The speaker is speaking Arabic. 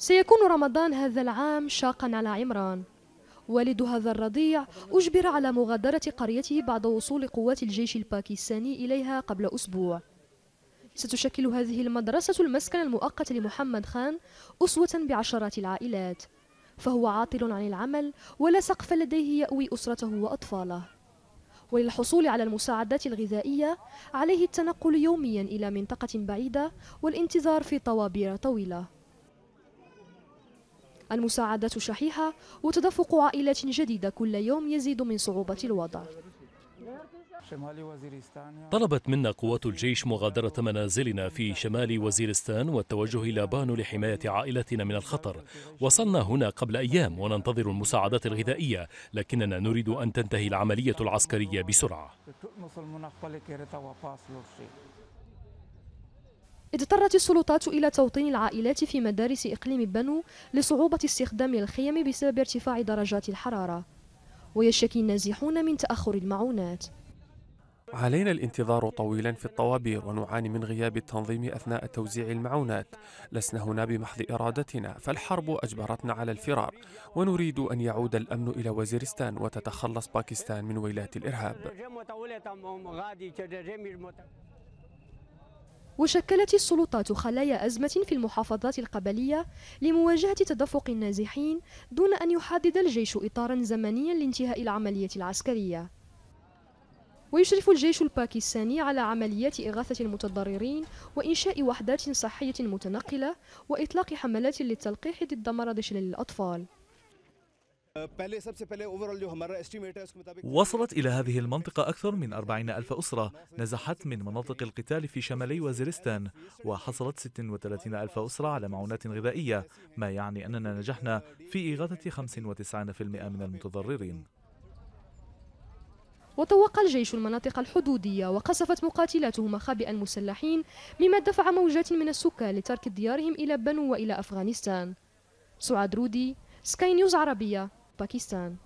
سيكون رمضان هذا العام شاقا على عمران والد هذا الرضيع أجبر على مغادرة قريته بعد وصول قوات الجيش الباكستاني إليها قبل أسبوع ستشكل هذه المدرسة المسكن المؤقت لمحمد خان أسوة بعشرات العائلات فهو عاطل عن العمل ولا سقف لديه يأوي أسرته وأطفاله وللحصول على المساعدات الغذائية عليه التنقل يوميا إلى منطقة بعيدة والانتظار في طوابير طويلة المساعدات شحيحة وتدفق عائلات جديدة كل يوم يزيد من صعوبة الوضع طلبت منا قوات الجيش مغادرة منازلنا في شمال وزيرستان والتوجه إلى بانو لحماية عائلتنا من الخطر وصلنا هنا قبل أيام وننتظر المساعدات الغذائية لكننا نريد أن تنتهي العملية العسكرية بسرعة اضطرت السلطات إلى توطين العائلات في مدارس إقليم بنو لصعوبة استخدام الخيم بسبب ارتفاع درجات الحرارة ويشتكي النازحون من تأخر المعونات علينا الانتظار طويلا في الطوابير ونعاني من غياب التنظيم اثناء توزيع المعونات لسنا هنا بمحض ارادتنا فالحرب اجبرتنا على الفرار ونريد ان يعود الامن الى وزيرستان وتتخلص باكستان من ويلات الارهاب وشكلت السلطات خلايا أزمة في المحافظات القبلية لمواجهة تدفق النازحين دون أن يحدد الجيش إطارا زمنيا لانتهاء العملية العسكرية ويشرف الجيش الباكستاني على عمليات إغاثة المتضررين وإنشاء وحدات صحية متنقلة وإطلاق حملات للتلقيح ضد مرض شلل الأطفال وصلت إلى هذه المنطقة أكثر من أربعين ألف أسرة نزحت من مناطق القتال في شمالي وزيرستان وحصلت 36 ألف أسرة على معونات غذائية ما يعني أننا نجحنا في إغاثة 95% من المتضررين وطوق الجيش المناطق الحدودية وقصفت مقاتلاته مخابئ المسلحين مما دفع موجات من السكان لترك ديارهم إلى بنو وإلى أفغانستان سعاد رودي سكاي نيوز عربية Pakistan